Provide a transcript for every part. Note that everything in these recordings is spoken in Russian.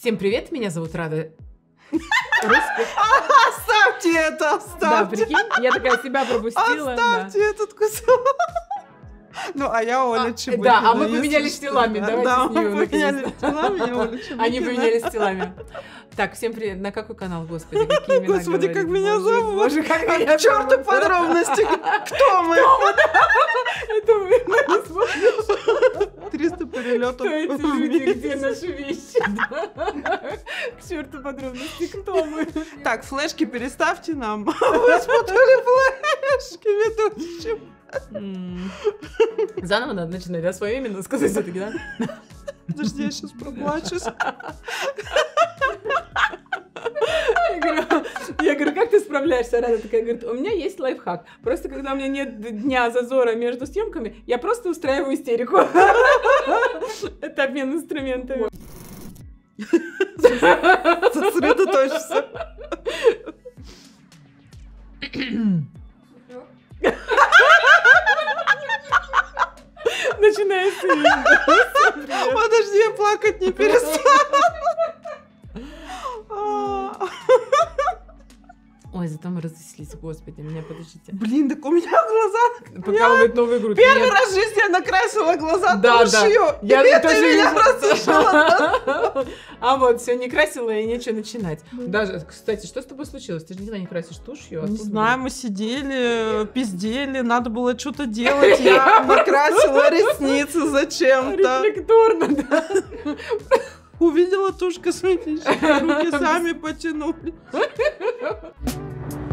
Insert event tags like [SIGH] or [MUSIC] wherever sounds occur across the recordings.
Всем привет, меня зовут Рада. Оставьте это, оставьте. Да, прикинь, я такая себя пропустила. Оставьте этот кусок. Ну, а я Оля а, Чебыкина. Да, а мы поменялись телами, давайте да, мы ней поменялись телами, я Оля Чебыкина. [LAUGHS] Они поменялись телами. Так, всем привет. На какой канал, господи, какие имена Господи, как меня зовут. Боже, как а меня черту подробности. [LAUGHS] Кто мы? [LAUGHS] Это вы, мы. 300 перелетов. Что эти люди, где наши вещи? [LAUGHS] К черту подробности, кто мы? Так, флешки переставьте нам. [LAUGHS] Вы спутали флешки ведущим. Заново надо начинать, а свое именно сказать все-таки, да? Подожди, я сейчас проплачусь. [LAUGHS] Я говорю, я говорю, как ты справляешься? Рада такая говорит, у меня есть лайфхак. Просто когда у меня нет дня зазора между съемками, я просто устраиваю истерику. Это обмен инструментами. Сосредоточься. Начинается Подожди, я плакать не перестала да. Ой, зато мы разослись, господи, меня подождите. Блин, так у меня глаза... Покалывает я... новый грудь. Первый меня... раз в жизни я накрасила глаза да, тушью. Да. Я Теперь тоже меня рассушила. [LAUGHS] А вот, все, не красила и нечего начинать. Даже, кстати, что с тобой случилось? Ты же никогда не красишь тушью. А не знаю, мы сидели, пиздели, надо было что-то делать. [LAUGHS] Я накрасила ресницы зачем-то. Рефлекторно, да. Увидела тушь косметическая, [LAUGHS] руки сами потянули. [LAUGHS]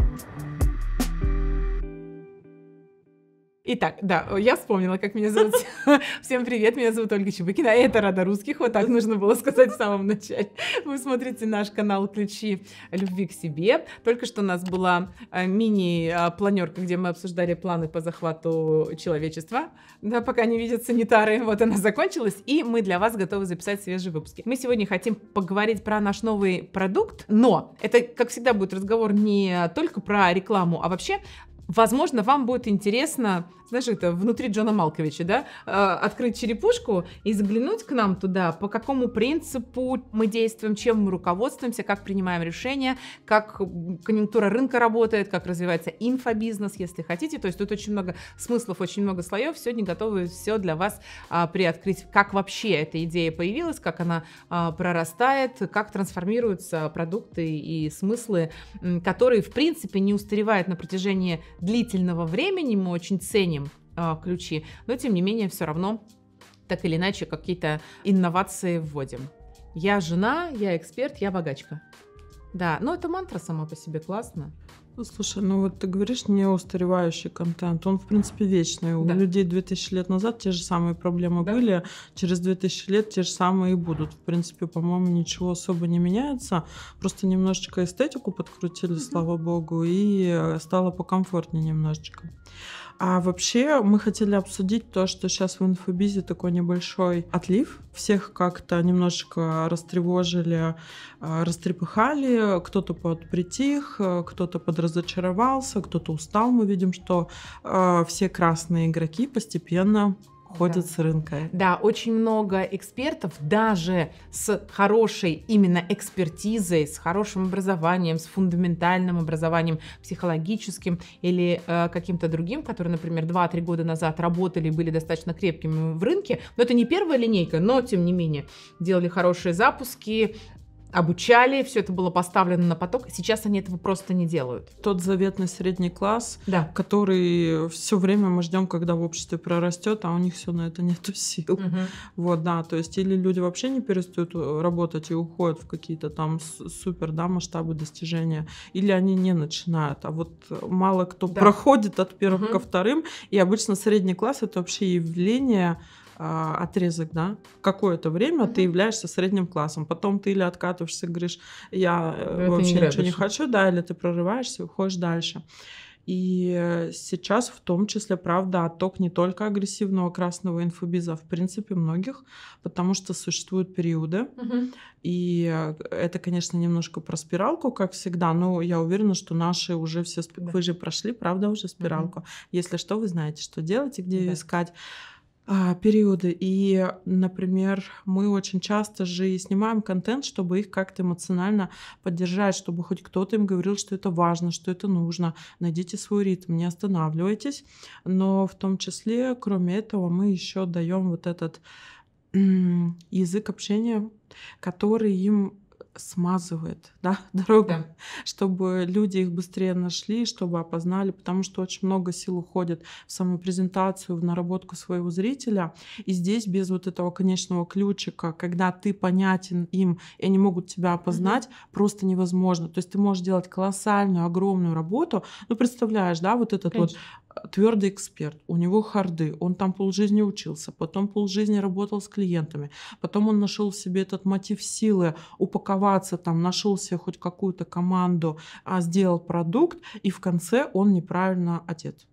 Итак, да, я вспомнила, как меня зовут. [LAUGHS] Всем привет, меня зовут Ольга Чебыкина. А это «Рада русских», вот так нужно было сказать в самом начале. Вы смотрите наш канал «Ключи любви к себе». Только что у нас была э, мини-планерка, где мы обсуждали планы по захвату человечества. Да, пока не видят санитары. Вот она закончилась, и мы для вас готовы записать свежие выпуски. Мы сегодня хотим поговорить про наш новый продукт, но это, как всегда, будет разговор не только про рекламу, а вообще Возможно, вам будет интересно знаешь, это внутри Джона Малковича, да, э, открыть черепушку и заглянуть к нам туда, по какому принципу мы действуем, чем мы руководствуемся, как принимаем решения, как конъюнктура рынка работает, как развивается инфобизнес, если хотите. То есть тут очень много смыслов, очень много слоев. Сегодня готовы все для вас а, приоткрыть, как вообще эта идея появилась, как она а, прорастает, как трансформируются продукты и смыслы, которые, в принципе, не устаревают на протяжении длительного времени. Мы очень ценим а, ключи, но тем не менее все равно так или иначе какие-то инновации вводим. Я жена, я эксперт, я богачка. Да, но ну, это мантра сама по себе классно. Ну, слушай, ну вот ты говоришь не устаревающий контент, он в принципе вечный. У да. людей 2000 лет назад те же самые проблемы да. были, через 2000 лет те же самые и будут. В принципе, по-моему, ничего особо не меняется, просто немножечко эстетику подкрутили, угу. слава богу, и э, стало покомфортнее немножечко. А вообще мы хотели обсудить то, что сейчас в инфобизе такой небольшой отлив. Всех как-то немножечко растревожили, а, растрепыхали. Кто-то подпритих, а, кто-то подразочаровался, кто-то устал. Мы видим, что а, все красные игроки постепенно ходят да. с рынка. Да, очень много экспертов, даже с хорошей именно экспертизой, с хорошим образованием, с фундаментальным образованием психологическим или э, каким-то другим, которые, например, 2-3 года назад работали и были достаточно крепкими в рынке. Но это не первая линейка, но тем не менее делали хорошие запуски, обучали, все это было поставлено на поток. Сейчас они этого просто не делают. Тот заветный средний класс, да. который все время мы ждем, когда в обществе прорастет, а у них все на это нету [LAUGHS] сил. Угу. Вот, да, то есть или люди вообще не перестают э, работать и уходят в какие-то там супер, да, масштабы достижения, или они не начинают. А вот э, мало кто да. проходит от первых угу. ко вторым, и обычно средний класс это вообще явление а, отрезок, да, какое-то время mm-hmm. ты являешься средним классом, потом ты или откатываешься, говоришь, я Но э, вообще не ничего не хочу, да, или ты прорываешься и уходишь дальше. И сейчас в том числе, правда, отток не только агрессивного красного инфобиза, а в принципе многих, потому что существуют периоды. Угу. И э, это, конечно, немножко про спиралку, как всегда, но я уверена, что наши уже все, да. вы же прошли, правда, уже спиралку. Угу. Если что, вы знаете, что делать и где да. ее искать. А, периоды. И, например, мы очень часто же и снимаем контент, чтобы их как-то эмоционально поддержать, чтобы хоть кто-то им говорил, что это важно, что это нужно. Найдите свой ритм, не останавливайтесь. Но в том числе, кроме этого, мы еще даем вот этот язык общения, который им смазывает да, [LAUGHS] дорогу, да. чтобы люди их быстрее нашли, чтобы опознали, потому что очень много сил уходит в самопрезентацию, в наработку своего зрителя. И здесь без вот этого конечного ключика, когда ты понятен им, и они могут тебя опознать, mm просто невозможно. То есть ты можешь делать колоссальную, огромную работу. Ну, представляешь, да, вот этот Конечно твердый эксперт, у него харды, он там полжизни учился, потом полжизни работал с клиентами, потом он нашел в себе этот мотив силы упаковаться, там нашел себе хоть какую-то команду, а сделал продукт, и в конце он неправильно одет.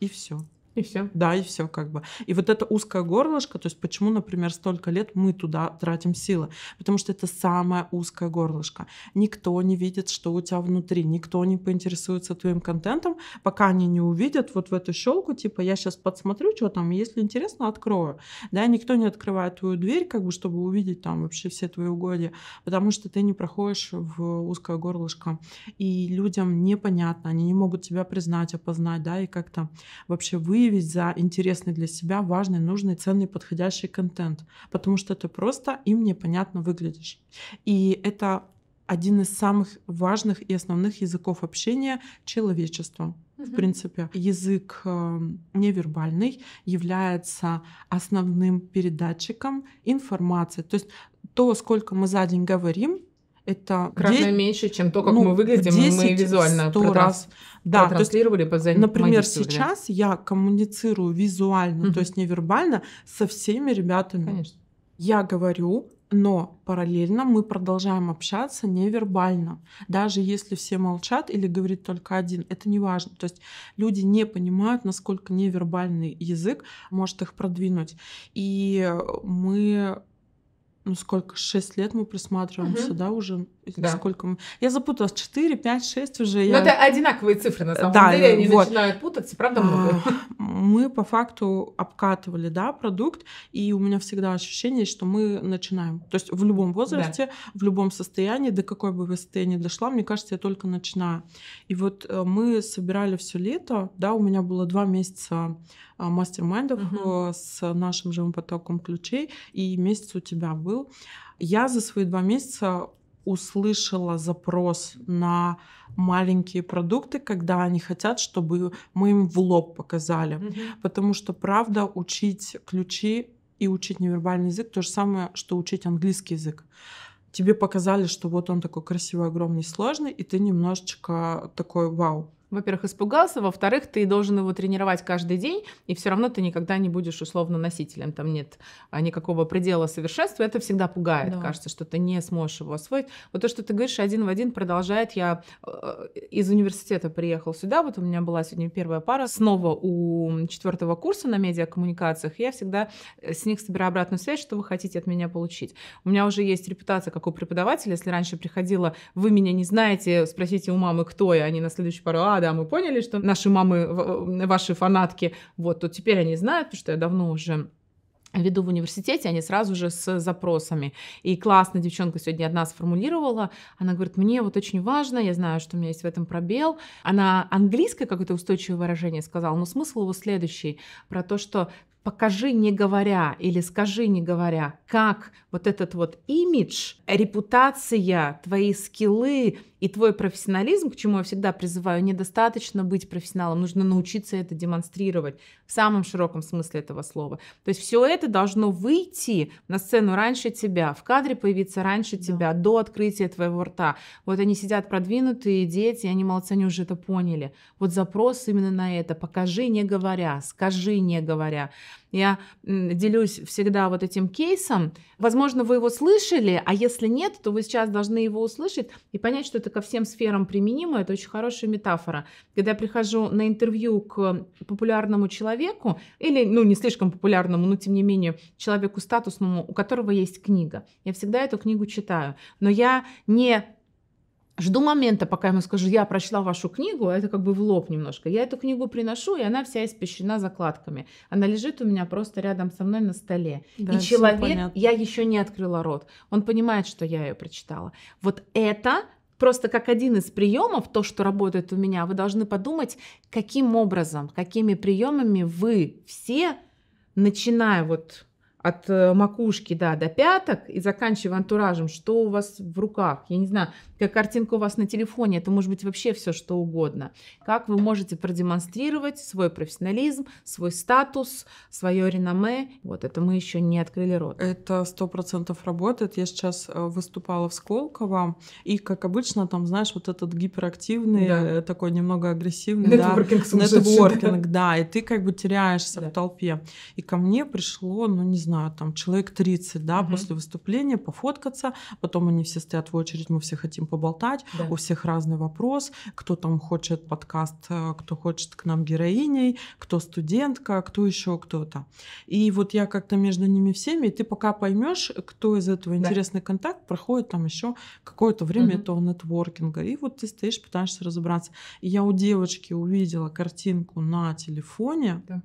И все. [LAUGHS] И все. Да, и все как бы. И вот это узкое горлышко, то есть почему, например, столько лет мы туда тратим силы? Потому что это самое узкое горлышко. Никто не видит, что у тебя внутри, никто не поинтересуется твоим контентом, пока они не увидят вот в эту щелку, типа, я сейчас подсмотрю, что там, если интересно, открою. Да, никто не открывает твою дверь, как бы, чтобы увидеть там вообще все твои угодья, потому что ты не проходишь в узкое горлышко. И людям непонятно, они не могут тебя признать, опознать, да, и как-то вообще вы выявить за интересный для себя, важный, нужный, ценный, подходящий контент, потому что ты просто им непонятно выглядишь. И это один из самых важных и основных языков общения человечества. В принципе, язык эм, невербальный является основным передатчиком информации. То есть то, сколько мы за день говорим, это кратно 10, меньше, чем то, как ну, мы выглядим, 10, мы визуально раз. Да, транслировали, то есть, например, сейчас я коммуницирую визуально, mm то есть невербально со всеми ребятами. Конечно. Я говорю, но параллельно мы продолжаем общаться невербально. Даже если все молчат или говорит только один, это не важно. То есть люди не понимают, насколько невербальный язык может их продвинуть. И мы ну сколько, 6 лет мы присматриваемся, угу. да, уже? Да. Сколько мы... Я запуталась, 4, 5, 6 уже. Но ну, я... это одинаковые цифры, на самом да, деле, они вот. начинают путаться, правда, много. А, мы по факту обкатывали, да, продукт, и у меня всегда ощущение, что мы начинаем. То есть в любом возрасте, да. в любом состоянии, до какой бы вы состояния дошла, мне кажется, я только начинаю. И вот э, мы собирали все лето, да, у меня было 2 месяца а, мастер-майндов угу. с нашим живым потоком ключей, и месяц у тебя был. Я за свои два месяца услышала запрос на маленькие продукты, когда они хотят, чтобы мы им в лоб показали. Угу. Потому что, правда, учить ключи и учить невербальный язык то же самое, что учить английский язык тебе показали, что вот он такой красивый, огромный, сложный, и ты немножечко такой вау во-первых, испугался, во-вторых, ты должен его тренировать каждый день, и все равно ты никогда не будешь условно носителем, там нет а, никакого предела совершенства, это всегда пугает, да. кажется, что ты не сможешь его освоить. Вот то, что ты говоришь, один в один продолжает. Я э, из университета приехал сюда, вот у меня была сегодня первая пара, снова у четвертого курса на медиакоммуникациях, я всегда э, с них собираю обратную связь, что вы хотите от меня получить. У меня уже есть репутация как у преподавателя, если раньше приходила, вы меня не знаете, спросите у мамы, кто я, они на следующую пару, а, да, мы поняли, что наши мамы, э, ваши фанатки, вот, то теперь они знают, что я давно уже веду в университете, они сразу же с запросами. И классно девчонка сегодня одна сформулировала. Она говорит, мне вот очень важно, я знаю, что у меня есть в этом пробел. Она английское какое-то устойчивое выражение сказала, но смысл его следующий, про то, что покажи не говоря или скажи не говоря, как вот этот вот имидж, репутация, твои скиллы, и твой профессионализм, к чему я всегда призываю, недостаточно быть профессионалом, нужно научиться это демонстрировать в самом широком смысле этого слова. То есть все это должно выйти на сцену раньше тебя, в кадре появиться раньше да. тебя, до открытия твоего рта. Вот они сидят продвинутые дети, они молодцы, они уже это поняли. Вот запрос именно на это. Покажи, не говоря, скажи, не говоря. Я делюсь всегда вот этим кейсом. Возможно, вы его слышали, а если нет, то вы сейчас должны его услышать и понять, что это ко всем сферам применимо. Это очень хорошая метафора. Когда я прихожу на интервью к популярному человеку, или, ну, не слишком популярному, но тем не менее, человеку статусному, у которого есть книга, я всегда эту книгу читаю. Но я не Жду момента, пока ему скажу, я прочла вашу книгу, а это как бы в лоб немножко. Я эту книгу приношу, и она вся испещена закладками. Она лежит у меня просто рядом со мной на столе. Да, и человек, я еще не открыла рот, он понимает, что я ее прочитала. Вот это просто как один из приемов, то, что работает у меня, вы должны подумать, каким образом, какими приемами вы все, начиная вот от э, макушки да, до пяток и заканчивая антуражем, что у вас в руках. Я не знаю, как картинка у вас на телефоне, это может быть вообще все что угодно. Как вы можете продемонстрировать свой профессионализм, свой статус, свое реноме. Вот это мы еще не открыли рот. Это сто процентов работает. Я сейчас э, выступала в Сколково, и, как обычно, там, знаешь, вот этот гиперактивный, да. Э, такой немного агрессивный, нетворкинг, да, нетворкинг, да, и ты как бы теряешься да. в толпе. И ко мне пришло, ну, не знаю, там, человек 30, да, угу. после выступления пофоткаться, потом они все стоят в очередь, мы все хотим поболтать, да. у всех разный вопрос, кто там хочет подкаст, э, кто хочет к нам героиней, кто студентка, кто еще кто-то. И вот я как-то между ними всеми, и ты пока поймешь, кто из этого да. интересный контакт, проходит там еще какое-то время угу. этого нетворкинга, и вот ты стоишь, пытаешься разобраться. И я у девочки увидела картинку на телефоне, да.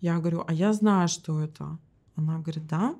я говорю, а я знаю, что это. Она говорит, да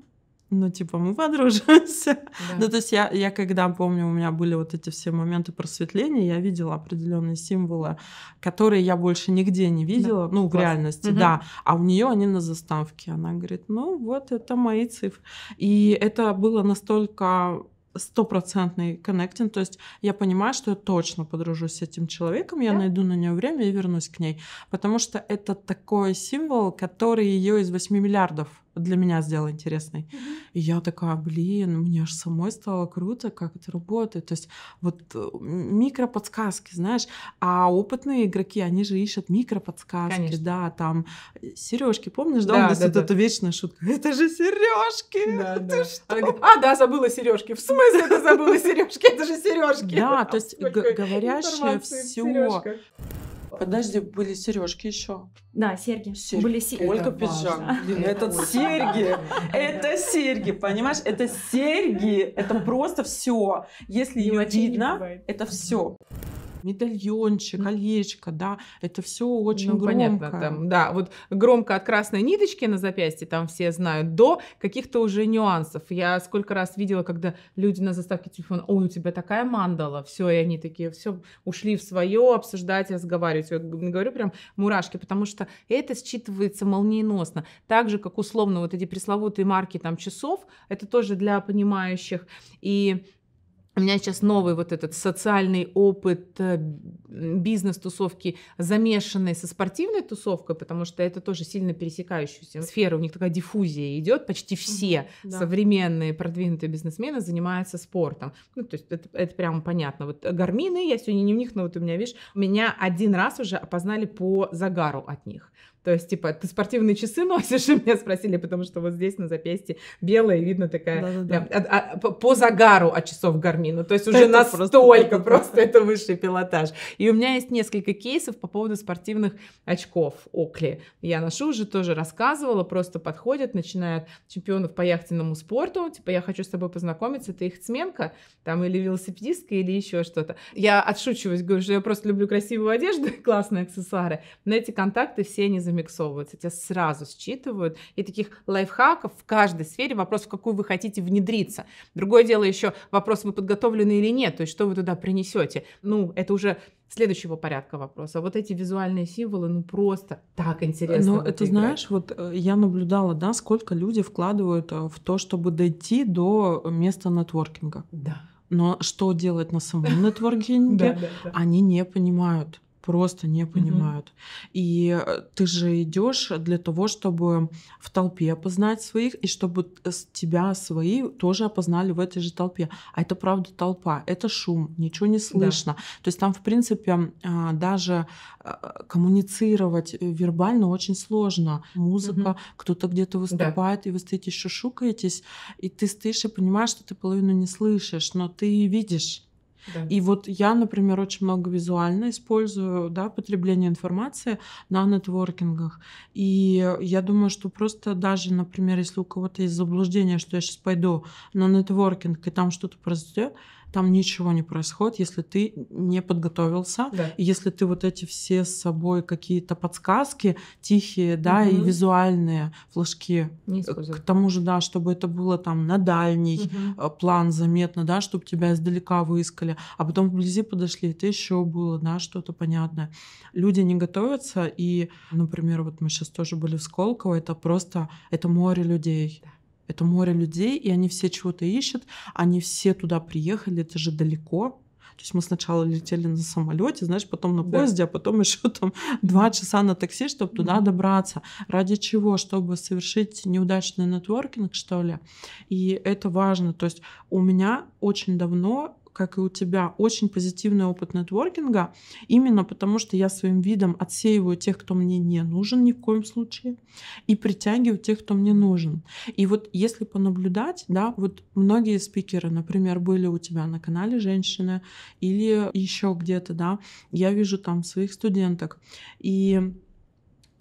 ну, типа, мы подружимся. Да. Ну, то есть я, я когда помню, у меня были вот эти все моменты просветления, я видела определенные символы, которые я больше нигде не видела, да. ну, в реальности, угу. да. А у нее они на заставке. Она говорит, ну, вот это мои цифры. И это было настолько стопроцентный коннектинг, то есть я понимаю, что я точно подружусь с этим человеком, я да? найду на нее время и вернусь к ней, потому что это такой символ, который ее из 8 миллиардов для меня сделал интересной. И я такая, блин, мне аж самой стало круто, как это работает. То есть вот э, микроподсказки, знаешь, а опытные игроки, они же ищут микроподсказки, Конечно. да, там э, сережки, помнишь, да, да, у нас да, вот да. эта вечная шутка, это же сережки, да, [LAUGHS] ты да. что? Она говорит, а, да, забыла сережки, в смысле ты забыла сережки, это же сережки. Да, то есть говорящее все. Подожди, были сережки еще. Да, серьги. серьги. Были серьги. Ольга Пиджак. Этот это серьги. Это серьги, понимаешь? Это серьги. Это просто все. Если ее видно, это все медальончик, mm. колечко, да, это все очень ну, громко. Понятно, там, да, вот громко от красной ниточки на запястье, там все знают, до каких-то уже нюансов. Я сколько раз видела, когда люди на заставке телефона, ой, у тебя такая мандала, все, и они такие, все, ушли в свое обсуждать, разговаривать. Я говорю прям мурашки, потому что это считывается молниеносно. Так же, как условно вот эти пресловутые марки там часов, это тоже для понимающих. И у меня сейчас новый вот этот социальный опыт э, бизнес-тусовки, замешанной со спортивной тусовкой, потому что это тоже сильно пересекающаяся сфера, у них такая диффузия идет, почти все да. современные продвинутые бизнесмены занимаются спортом. Ну, то есть это, это прямо понятно. Вот гармины, я сегодня не у них, но вот у меня, видишь, меня один раз уже опознали по загару от них. То есть, типа, ты спортивные часы носишь? И [LAUGHS] меня спросили, потому что вот здесь на запястье белое видно такая... Да, да, да. А, а, по загару от часов Гармина. То есть уже это настолько просто, просто это высший пилотаж. И у меня есть несколько кейсов по поводу спортивных очков Окли. Я ношу уже, тоже рассказывала, просто подходят, начинают чемпионов по яхтенному спорту, типа, я хочу с тобой познакомиться, ты их цменка, там, или велосипедистка, или еще что-то. Я отшучиваюсь, говорю, что я просто люблю красивую одежду классные аксессуары, но эти контакты все не замечают размиксовываются, тебя сразу считывают. И таких лайфхаков в каждой сфере вопрос, в какую вы хотите внедриться. Другое дело еще вопрос, вы подготовлены или нет, то есть что вы туда принесете. Ну, это уже следующего порядка вопроса. Вот эти визуальные символы, ну просто так интересно. Но это играть. знаешь, вот э, я наблюдала, да, сколько люди вкладывают э, в то, чтобы дойти до места нетворкинга. Да. Но что делать на самом нетворкинге, [LAUGHS] они не понимают просто не понимают. Mm-hmm. И э, ты же идешь для того, чтобы в толпе опознать своих, и чтобы тебя свои тоже опознали в этой же толпе. А это правда толпа, это шум, ничего не слышно. Да. То есть там, в принципе, а, даже э, коммуницировать вербально очень сложно. Музыка, mm-hmm. кто-то где-то выступает, да. и вы стоите еще шукаетесь, и ты стоишь и понимаешь, что ты половину не слышишь, но ты видишь и вот я, например, очень много визуально использую, да, потребление информации на нетворкингах. И я думаю, что просто даже, например, если у кого-то есть заблуждение, что я сейчас пойду на нетворкинг и там что-то произойдет, там ничего не происходит, если ты не подготовился, да. и если ты вот эти все с собой какие-то подсказки тихие, да, угу. и визуальные флажки. Не э, к тому же, да, чтобы это было там на дальний угу. план заметно, да, чтобы тебя издалека выискали, а потом вблизи подошли, и ты еще было, да, что-то понятное. Люди не готовятся, и, например, вот мы сейчас тоже были в Сколково, это просто, это море людей. Да это море людей, и они все чего-то ищут, они все туда приехали, это же далеко. То есть мы сначала летели на самолете, знаешь, потом на поезде, да. а потом [LAUGHS] еще там два часа на такси, чтобы туда mm-hmm. добраться. Ради чего? Чтобы совершить неудачный нетворкинг, что ли? И это важно. То есть у меня очень давно как и у тебя, очень позитивный опыт нетворкинга, именно потому что я своим видом отсеиваю тех, кто мне не нужен ни в коем случае, и притягиваю тех, кто мне нужен. И вот если понаблюдать, да, вот многие спикеры, например, были у тебя на канале женщины или еще где-то, да, я вижу там своих студенток, и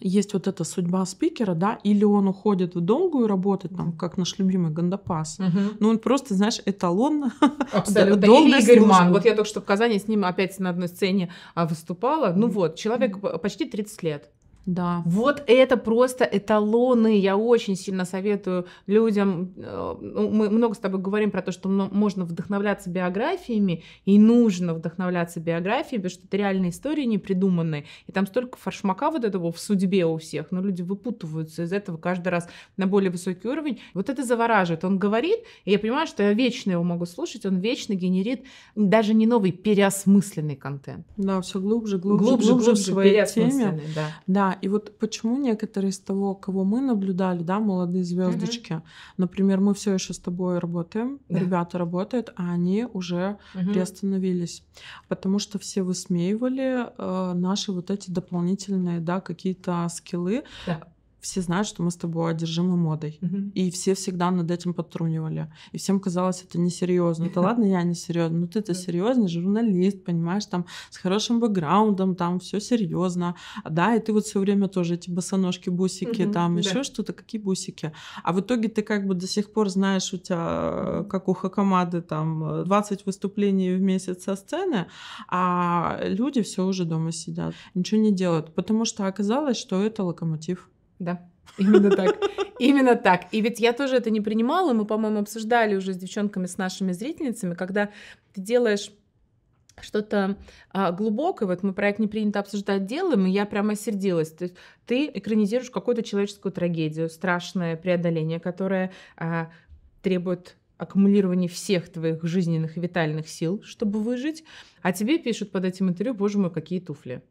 есть вот эта судьба спикера, да, или он уходит в долгую работать, там, как наш любимый Гандапас, угу. ну он просто, знаешь, эталон. Абсолютно. [LAUGHS] Или Игорь Ман. Вот я только что в Казани с ним опять на одной сцене а, выступала. Ну вот, человек почти 30 лет. Да. Вот это просто эталоны. Я очень сильно советую людям. Э, ну, мы много с тобой говорим про то, что можно вдохновляться биографиями, и нужно вдохновляться биографиями, потому что это реальные истории не придуманные. И там столько фаршмака вот этого в судьбе у всех, но люди выпутываются из этого каждый раз на более высокий уровень. Вот это завораживает. Он говорит, и я понимаю, что я вечно его могу слушать, он вечно генерит даже не новый, переосмысленный контент. Да, все глубже, глубже, глубже, глубже, глубже в своей теме. Да. да, и вот почему некоторые из того, кого мы наблюдали, да, молодые звездочки, угу. например, мы все еще с тобой работаем, да. ребята работают, а они уже угу. приостановились, потому что все высмеивали э, наши вот эти дополнительные, да, какие-то скиллы. Да все знают, что мы с тобой одержимы модой. Mm-hmm. И все всегда над этим подтрунивали. И всем казалось, это несерьезно. Да ладно, я не серьезно. Ну ты-то серьезный журналист, понимаешь, там с хорошим бэкграундом, там все серьезно. А да, и ты вот все время тоже эти босоножки, бусики, mm-hmm. там да. еще что-то, какие бусики. А в итоге ты как бы до сих пор знаешь, у тебя, как у Хакамады, там 20 выступлений в месяц со сцены, а люди все уже дома сидят, ничего не делают. Потому что оказалось, что это локомотив. Да. Именно так. Именно так. И ведь я тоже это не принимала. Мы, по-моему, обсуждали уже с девчонками, с нашими зрительницами, когда ты делаешь что-то а, глубокое, вот мы проект «Не принято обсуждать» делаем, и я прямо сердилась. То есть ты экранизируешь какую-то человеческую трагедию, страшное преодоление, которое а, требует аккумулирования всех твоих жизненных и витальных сил, чтобы выжить, а тебе пишут под этим интервью, боже мой, какие туфли.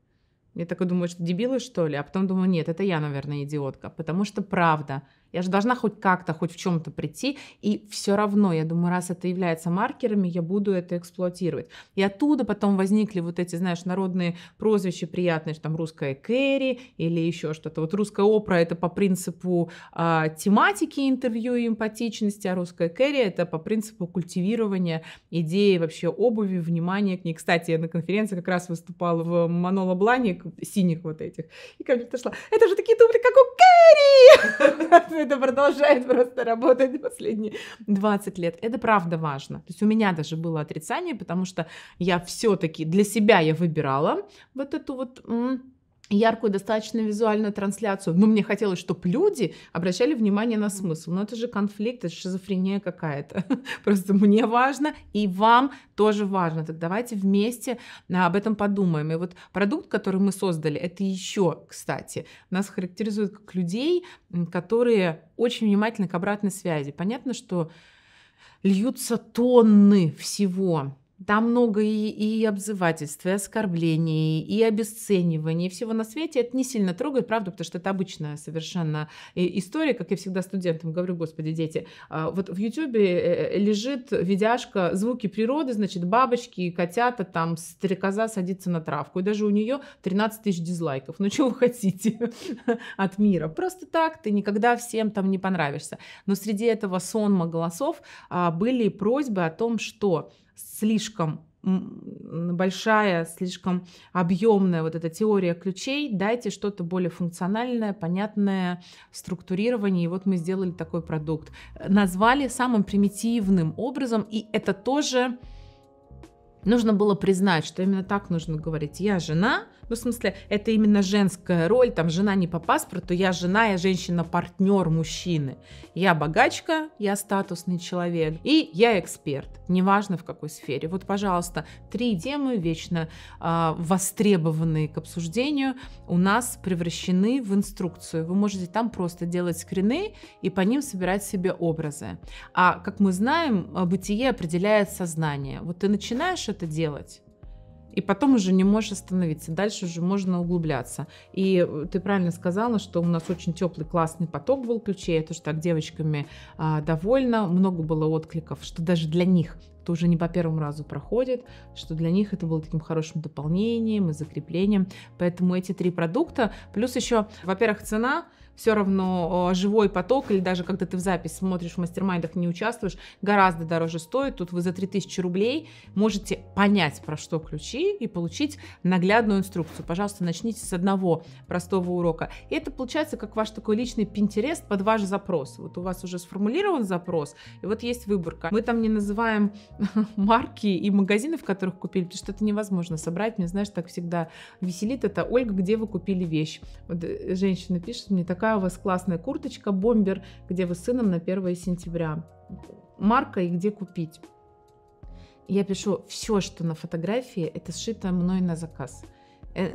Я такой думаю, что дебилы, что ли? А потом думаю, нет, это я, наверное, идиотка. Потому что правда, я же должна хоть как-то, хоть в чем-то прийти. И все равно, я думаю, раз это является маркерами, я буду это эксплуатировать. И оттуда потом возникли вот эти, знаешь, народные прозвища приятные, что там русская Кэрри или еще что-то. Вот русская опра это по принципу э, тематики интервью и эмпатичности, а русская Кэрри это по принципу культивирования идеи вообще обуви, внимания к ней. Кстати, я на конференции как раз выступала в манола блане синих вот этих. И ко мне пришла, это же такие дубли, как у Кэрри! [LAUGHS] это продолжает просто работать последние 20 лет. Это правда важно. То есть у меня даже было отрицание, потому что я все-таки для себя я выбирала вот эту вот яркую достаточно визуальную трансляцию, но мне хотелось, чтобы люди обращали внимание на смысл. Но это же конфликт, это шизофрения какая-то. [LAUGHS] Просто мне важно, и вам тоже важно. Так давайте вместе а, об этом подумаем. И вот продукт, который мы создали, это еще, кстати, нас характеризует как людей, которые очень внимательны к обратной связи. Понятно, что льются тонны всего, там много и, и обзывательств, и оскорблений, и обесцениваний, и всего на свете. Это не сильно трогает, правда, потому что это обычная совершенно э, история, как я всегда студентам говорю, господи, дети, а, вот в Ютьюбе э, э, лежит видяшка звуки природы, значит, бабочки, котята, там стрекоза садится на травку, и даже у нее 13 тысяч дизлайков. Ну, чего вы хотите [LAUGHS] от мира? Просто так, ты никогда всем там не понравишься. Но среди этого сонма голосов а, были просьбы о том, что слишком большая, слишком объемная вот эта теория ключей, дайте что-то более функциональное, понятное, структурирование, и вот мы сделали такой продукт. Назвали самым примитивным образом, и это тоже нужно было признать, что именно так нужно говорить. Я жена, ну, в смысле, это именно женская роль, там, жена не по паспорту, я жена, я женщина-партнер мужчины. Я богачка, я статусный человек, и я эксперт, неважно в какой сфере. Вот, пожалуйста, три темы, вечно э, востребованные к обсуждению, у нас превращены в инструкцию. Вы можете там просто делать скрины и по ним собирать себе образы. А, как мы знаем, бытие определяет сознание. Вот ты начинаешь это делать. И потом уже не можешь остановиться. Дальше уже можно углубляться. И э, ты правильно сказала, что у нас очень теплый, классный поток был ключей. Я тоже так девочками а, довольна. Много было откликов, что даже для них это уже не по первому разу проходит, что для них это было таким хорошим дополнением и закреплением. Поэтому эти три продукта. Плюс еще, во-первых, цена – все равно живой поток или даже когда ты в запись смотришь в мастер-майдах, не участвуешь, гораздо дороже стоит. Тут вы за 3000 рублей можете понять, про что ключи и получить наглядную инструкцию. Пожалуйста, начните с одного простого урока. И это получается как ваш такой личный пинтерест под ваш запрос. Вот у вас уже сформулирован запрос, и вот есть выборка. Мы там не называем [LAUGHS] марки и магазины, в которых купили, потому что это невозможно собрать. Мне, знаешь, так всегда веселит это. Ольга, где вы купили вещь? Вот э, женщина пишет мне, такая какая у вас классная курточка, бомбер, где вы с сыном на 1 сентября, марка и где купить. Я пишу, все, что на фотографии, это сшито мной на заказ э,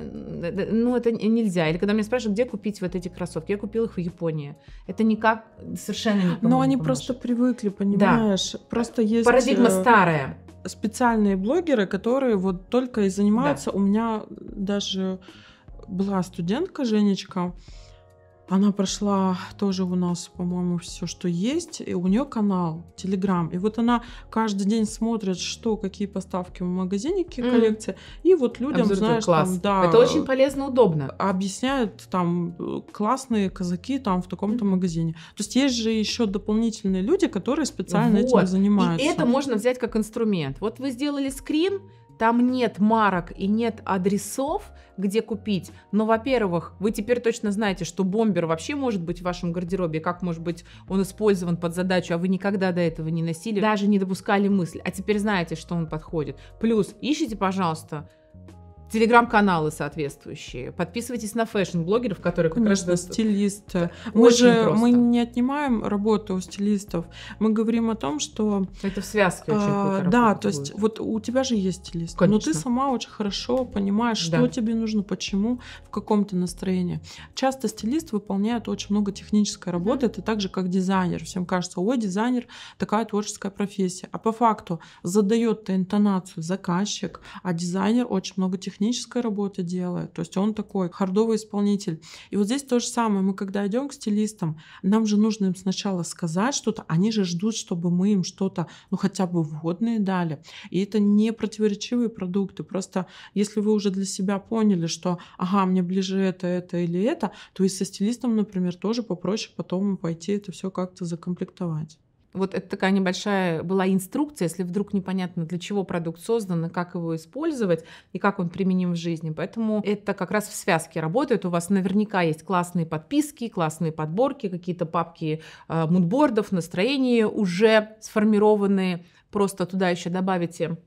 ну, это нельзя. Или когда меня спрашивают, где купить вот эти кроссовки, я купила их в Японии. Это никак совершенно не Но они не просто привыкли, понимаешь? Да. Просто есть... Парадигма э, старая. Специальные блогеры, которые вот только и занимаются. Да. У меня даже была студентка Женечка, она прошла тоже у нас, по-моему, все, что есть. И у нее канал Telegram. И вот она каждый день смотрит, что, какие поставки в магазине, какие mm. коллекции. И вот людям, Обзор, знаешь, класс. там, да. Это очень полезно, удобно. Объясняют там э, классные казаки там в таком-то mm. магазине. То есть есть же еще дополнительные люди, которые специально вот. этим занимаются. И это можно взять как инструмент. Вот вы сделали скрин, там нет марок и нет адресов, где купить. Но, во-первых, вы теперь точно знаете, что бомбер вообще может быть в вашем гардеробе, как может быть он использован под задачу, а вы никогда до этого не носили, даже не допускали мысль. А теперь знаете, что он подходит. Плюс ищите, пожалуйста, телеграм-каналы соответствующие. Подписывайтесь на фэшн-блогеров, которые как Конечно, раз... стилисты. Мы Очень же просто. мы не отнимаем работу у стилистов. Мы говорим о том, что... Это в связке очень а, Да, то есть будет. вот у тебя же есть стилист, Конечно. но ты сама очень хорошо понимаешь, да. что тебе нужно, почему, в каком то настроении. Часто стилист выполняет очень много технической работы, да. это так же, как дизайнер. Всем кажется, ой, дизайнер такая творческая профессия. А по факту задает интонацию заказчик, а дизайнер очень много технической технической работе делает. То есть он такой хардовый исполнитель. И вот здесь то же самое. Мы когда идем к стилистам, нам же нужно им сначала сказать что-то. Они же ждут, чтобы мы им что-то, ну хотя бы вводные дали. И это не противоречивые продукты. Просто если вы уже для себя поняли, что ага, мне ближе это, это или это, то и со стилистом, например, тоже попроще потом пойти это все как-то закомплектовать. Вот это такая небольшая была инструкция, если вдруг непонятно, для чего продукт создан, и как его использовать и как он применим в жизни. Поэтому это как раз в связке работает. У вас наверняка есть классные подписки, классные подборки, какие-то папки э, мудбордов, настроения уже сформированные. Просто туда еще добавите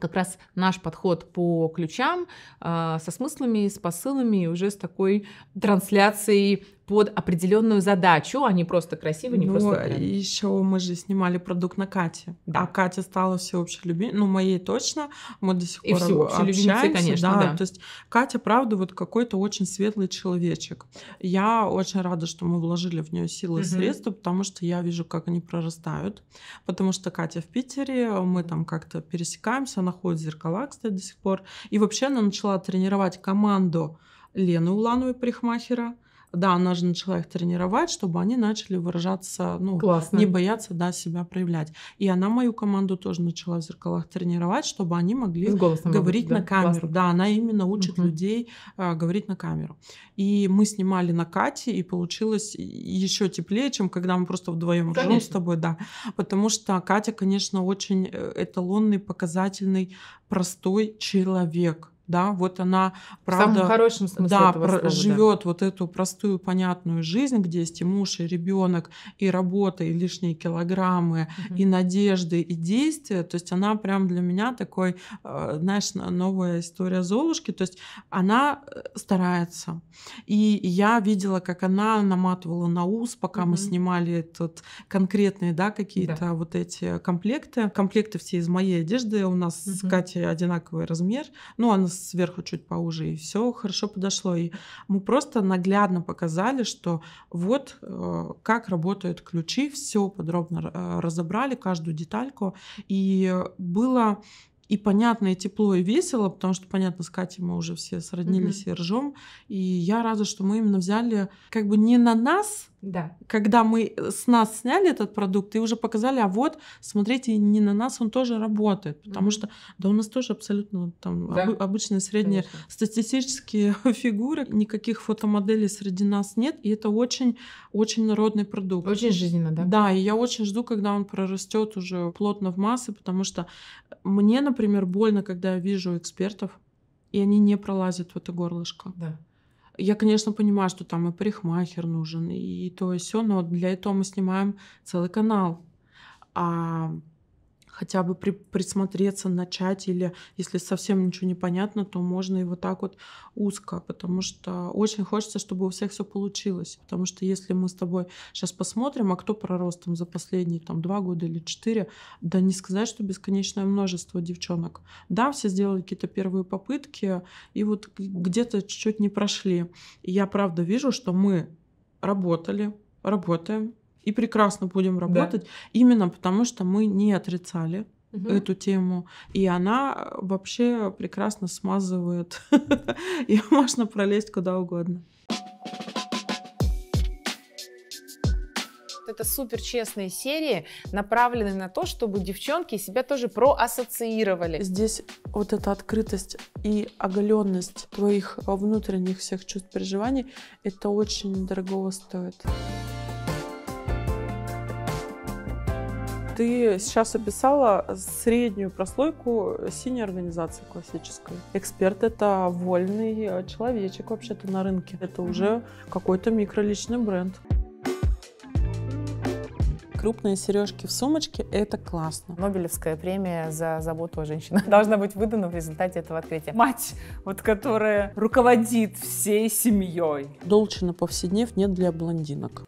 как раз наш подход по ключам а, со смыслами, с посылами и уже с такой трансляцией под определенную задачу, а не просто красиво, не ну, просто. Тренд. Еще мы же снимали продукт на Кате. Да. А Катя стала всеобщей любимицей. Ну, моей точно. Мы до сих и пор общаемся. Любимцы, конечно, да. да. То есть Катя, правда, вот какой-то очень светлый человечек. Я очень рада, что мы вложили в нее силы и угу. средства, потому что я вижу, как они прорастают. Потому что Катя в Питере, мы там как-то пересекаемся, она ходит в зеркала, кстати, до сих пор. И вообще она начала тренировать команду Лены Улановой парикмахера, да, она же начала их тренировать, чтобы они начали выражаться, ну, Классно. не бояться, да, себя проявлять. И она мою команду тоже начала в зеркалах тренировать, чтобы они могли говорить могут, на да? камеру. Классно. Да, она именно учит угу. людей а, говорить на камеру. И мы снимали на Кате, и получилось еще теплее, чем когда мы просто вдвоем ржем с тобой, да. Потому что Катя, конечно, очень э, эталонный, показательный, простой человек да, вот она, правда, в самом хорошем смысле да, этого слова, живет да. вот эту простую, понятную жизнь, где есть и муж, и ребенок, и работа, и лишние килограммы, угу. и надежды, и действия. То есть она прям для меня такой, э, знаешь, новая история Золушки. То есть она э, старается. И я видела, как она наматывала на ус, пока угу. мы снимали этот конкретные, да, какие-то да. вот эти комплекты. Комплекты все из моей одежды. У нас угу. с Катей одинаковый размер. Ну, она с сверху чуть поуже, и все хорошо подошло. И мы просто наглядно показали, что вот э, как работают ключи, все подробно э, разобрали, каждую детальку. И было и понятно, и тепло, и весело, потому что, понятно, с Катей мы уже все сроднились mm-hmm. и ржем. И я рада, что мы именно взяли как бы не на нас да. Когда мы э, с нас сняли этот продукт и уже показали, а вот, смотрите, не на нас он тоже работает, потому mm-hmm. что, да, у нас тоже абсолютно там да. об, обычные средние Конечно. статистические [LAUGHS] фигуры, никаких фотомоделей среди нас нет, и это очень, очень народный продукт. Очень жизненно, да? Да, и я очень жду, когда он прорастет уже плотно в массы, потому что мне, например, больно, когда я вижу экспертов, и они не пролазят в это горлышко. Да. Я, конечно, понимаю, что там и парикмахер нужен, и то, и все, но для этого мы снимаем целый канал. А хотя бы при, присмотреться, начать, или если совсем ничего не понятно, то можно и вот так вот узко, потому что очень хочется, чтобы у всех все получилось, потому что если мы с тобой сейчас посмотрим, а кто пророс там за последние там два года или четыре, да не сказать, что бесконечное множество девчонок. Да, все сделали какие-то первые попытки, и вот где-то чуть-чуть не прошли. И я правда вижу, что мы работали, работаем, и прекрасно будем работать, да. именно потому что мы не отрицали угу. эту тему. И она вообще прекрасно смазывает. [LAUGHS] И можно пролезть куда угодно. это супер честные серии, направленные на то, чтобы девчонки себя тоже проассоциировали. Здесь вот эта открытость и оголенность твоих внутренних всех чувств переживаний, это очень дорого стоит. ты сейчас описала среднюю прослойку синей организации классической. Эксперт — это вольный э, человечек вообще-то на рынке. Это mm-hmm. уже какой-то микроличный бренд крупные сережки в сумочке – это классно. Нобелевская премия за заботу о женщинах должна быть выдана в результате этого открытия. Мать, вот которая руководит всей семьей. Долчина на повседнев нет для блондинок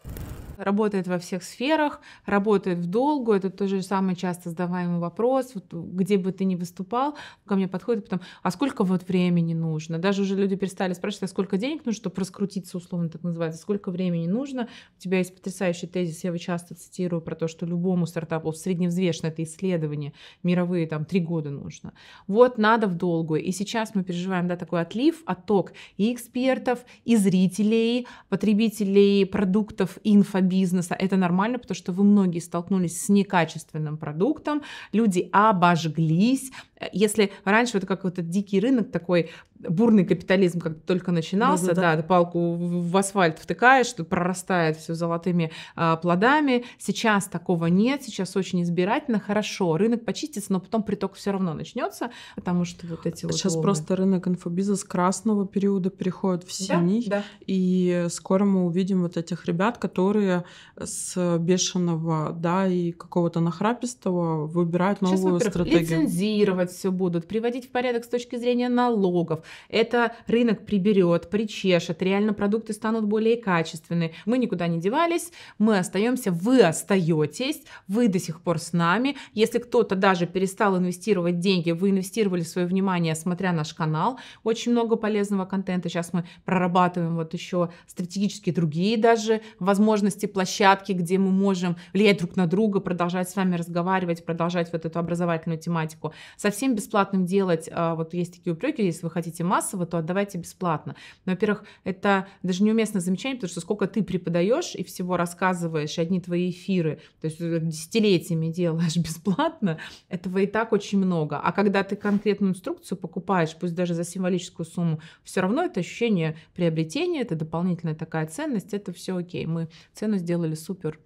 работает во всех сферах, работает в долгу, это тоже самый часто задаваемый вопрос, вот, где бы ты ни выступал, ко мне подходит потом, а сколько вот времени нужно? Даже уже люди перестали спрашивать, а сколько денег нужно, чтобы раскрутиться, условно так называется, сколько времени нужно? У тебя есть потрясающий тезис, я его часто цитирую, про то, что любому стартапу средневзвешенно это исследование мировые, там, три года нужно. Вот надо в долгую. И сейчас мы переживаем, да, такой отлив, отток и экспертов, и зрителей, потребителей продуктов, инфо бизнеса. Это нормально, потому что вы многие столкнулись с некачественным продуктом, люди обожглись, Э, если раньше это как вот этот дикий рынок такой бурный капитализм как только начинался, да, да, палку в асфальт втыкаешь, что прорастает все золотыми а, плодами. Сейчас такого нет, сейчас очень избирательно, хорошо, рынок почистится, но потом приток все равно начнется, потому что вот эти вот. Сейчас волны. просто рынок инфобизнес красного периода переходит в синий, да, да. и скоро мы увидим вот этих ребят, которые с бешеного, да, и какого-то нахрапистого выбирают новую сейчас, стратегию. Лицензировать все будут, приводить в порядок с точки зрения налогов. Это рынок приберет, причешет, реально продукты станут более качественные. Мы никуда не девались, мы остаемся, вы остаетесь, вы до сих пор с нами. Если кто-то даже перестал инвестировать деньги, вы инвестировали свое внимание, смотря наш канал. Очень много полезного контента. Сейчас мы прорабатываем вот еще стратегически другие даже возможности, площадки, где мы можем влиять друг на друга, продолжать с вами разговаривать, продолжать вот эту образовательную тематику. Со всем бесплатным делать, а, вот есть такие упреки, если вы хотите массово, то отдавайте бесплатно. Но, во-первых, это даже неуместное замечание, потому что сколько ты преподаешь и всего рассказываешь, и одни твои эфиры, то есть десятилетиями делаешь [LAUGHS] бесплатно, этого и так очень много. А когда ты конкретную инструкцию покупаешь, пусть даже за символическую сумму, все равно это ощущение приобретения, это дополнительная такая ценность, это все окей. Мы цену сделали супер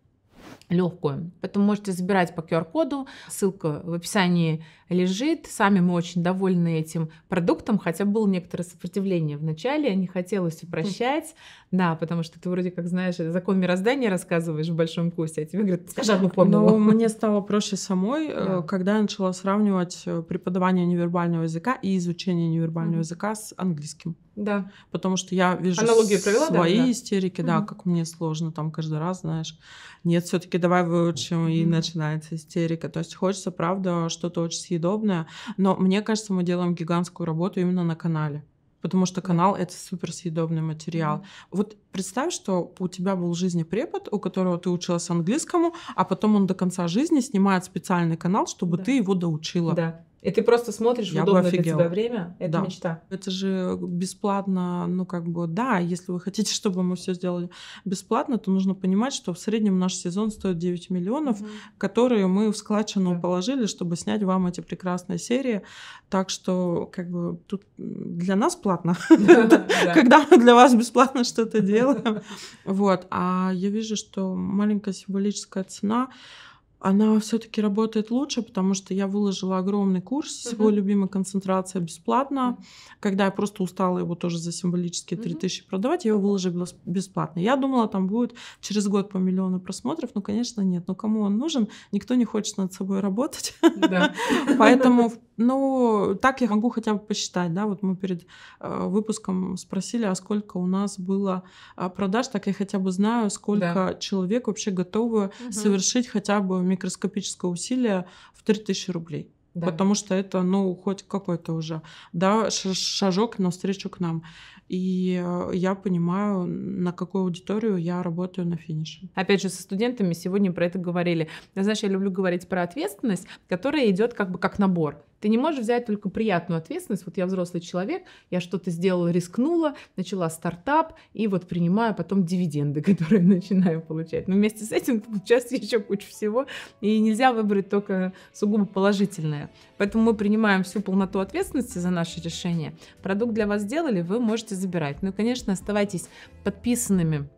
легкую. Поэтому можете забирать по QR-коду. Ссылка в описании лежит. Сами мы очень довольны этим продуктом, хотя было некоторое сопротивление в начале, не хотелось упрощать, [LAUGHS] да, потому что ты вроде как знаешь, закон мироздания рассказываешь в большом курсе, а тебе говорят, скажи одну формулу. Но ну, [LAUGHS] мне стало проще самой, э, да. когда я начала сравнивать э, преподавание невербального языка и изучение невербального mm-hmm. языка с английским. Да. Потому что я вижу Аналогию провела, свои да, истерики, да, угу. как мне сложно там каждый раз, знаешь. Нет, все-таки давай выучим, угу. и начинается истерика. То есть хочется, правда, что-то очень съедобное, но мне кажется, мы делаем гигантскую работу именно на канале потому что канал это суперсъедобный материал. Mm-hmm. Вот представь, что у тебя был жизнепрепод, у которого ты училась английскому, а потом он до конца жизни снимает специальный канал, чтобы да. ты его доучила. Да. И ты просто смотришь Я в удобное для тебя время. Это да. мечта. Это же бесплатно, ну как бы, да, если вы хотите, [LAUGHS] чтобы мы все сделали бесплатно, то нужно понимать, что в среднем наш сезон стоит 9 миллионов, угу. которые мы в складчину да. положили, чтобы снять вам эти прекрасные серии. Так что, как бы, тут для нас платно, [LAUGHS] [LAUGHS] когда мы для вас бесплатно что-то делаем. Вот. А я вижу, что маленькая символическая цена — она все-таки работает лучше, потому что я выложила огромный курс uh-huh. всего любимой концентрация бесплатно. Uh-huh. Когда я просто устала его тоже за символические 3000 uh-huh. продавать, я его выложила бесплатно. Я думала, там будет через год по миллиону просмотров. но, конечно, нет. Но кому он нужен? Никто не хочет над собой работать. [LAUGHS] Поэтому, ну, так я могу хотя бы посчитать. Да, вот мы перед э, выпуском спросили, а сколько у нас было э, продаж, так я хотя бы знаю, сколько человек вообще готовы совершить хотя бы микроскопическое усилие в 3000 рублей. Да. Потому что это, ну, хоть какой-то уже, да, шажок навстречу к нам. И э, я понимаю, на какую аудиторию я работаю на финише. Опять же, со студентами сегодня про это говорили. Знаешь, я люблю говорить про ответственность, которая идет как бы как набор. Ты не можешь взять только приятную ответственность. Вот я взрослый человек, я что-то сделала, рискнула, начала стартап, и вот принимаю потом дивиденды, [LAUGHS] которые начинаю получать. Но вместе с этим получается еще куча всего, и нельзя выбрать только сугубо положительное. Поэтому мы принимаем всю полноту ответственности за наши решения. Продукт для вас сделали, вы можете забирать. Ну и, конечно, оставайтесь подписанными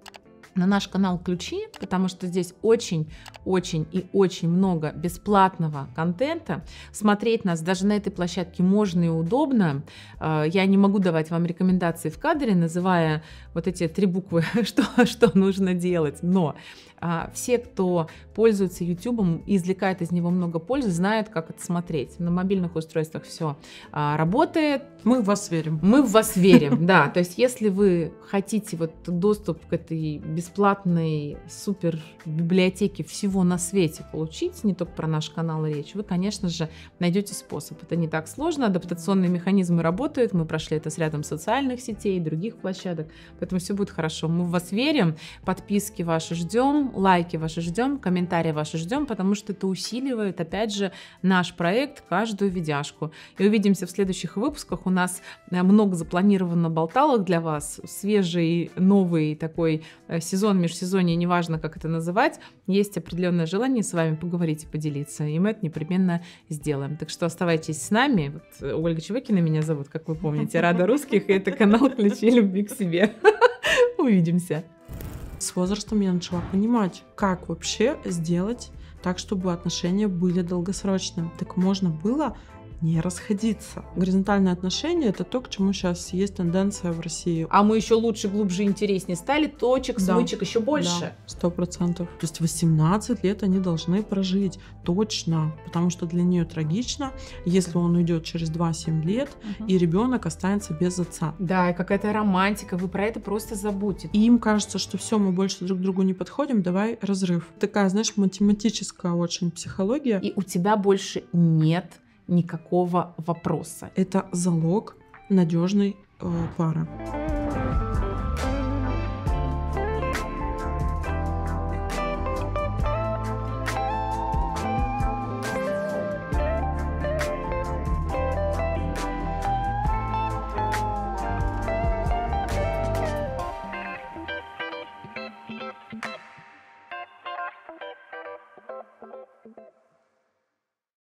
на наш канал ключи, потому что здесь очень-очень и очень много бесплатного контента. Смотреть нас даже на этой площадке можно и удобно. Э, я не могу давать вам рекомендации в кадре, называя вот эти три буквы, [LAUGHS] что, что нужно делать, но а, все, кто пользуется YouTube и извлекает из него много пользы, знают, как это смотреть. На мобильных устройствах все а, работает. Мы в вас верим. Мы в вас верим, [LAUGHS] да. То есть, если вы хотите вот доступ к этой бесплатной супер библиотеки всего на свете получить, не только про наш канал речь, вы, конечно же, найдете способ. Это не так сложно, адаптационные механизмы работают, мы прошли это с рядом социальных сетей и других площадок, поэтому все будет хорошо. Мы в вас верим, подписки ваши ждем, лайки ваши ждем, комментарии ваши ждем, потому что это усиливает, опять же, наш проект, каждую видяшку. И увидимся в следующих выпусках. У нас э, много запланировано болталок для вас, свежий, новый такой э, сезон, межсезонье, неважно, как это называть, есть определенное желание с вами поговорить и поделиться, и мы это непременно сделаем. Так что оставайтесь с нами. Вот э, Ольга Чевыкина меня зовут, как вы помните, Рада Русских, и это канал «Ключи любви к себе». [LAUGHS] Увидимся. С возрастом я начала понимать, как вообще сделать так, чтобы отношения были долгосрочными. Так можно было не расходиться. Горизонтальные отношения это то, к чему сейчас есть тенденция в России. А мы еще лучше, глубже, интереснее стали, точек, да. смычек еще больше. Сто процентов. То есть 18 лет они должны прожить точно, потому что для нее трагично, если он уйдет через 2-7 лет, угу. и ребенок останется без отца. Да, и какая-то романтика, вы про это просто забудете. И им кажется, что все, мы больше друг другу не подходим, давай разрыв. Такая, знаешь, математическая очень психология. И у тебя больше нет никакого вопроса. Это залог надежной э, пары.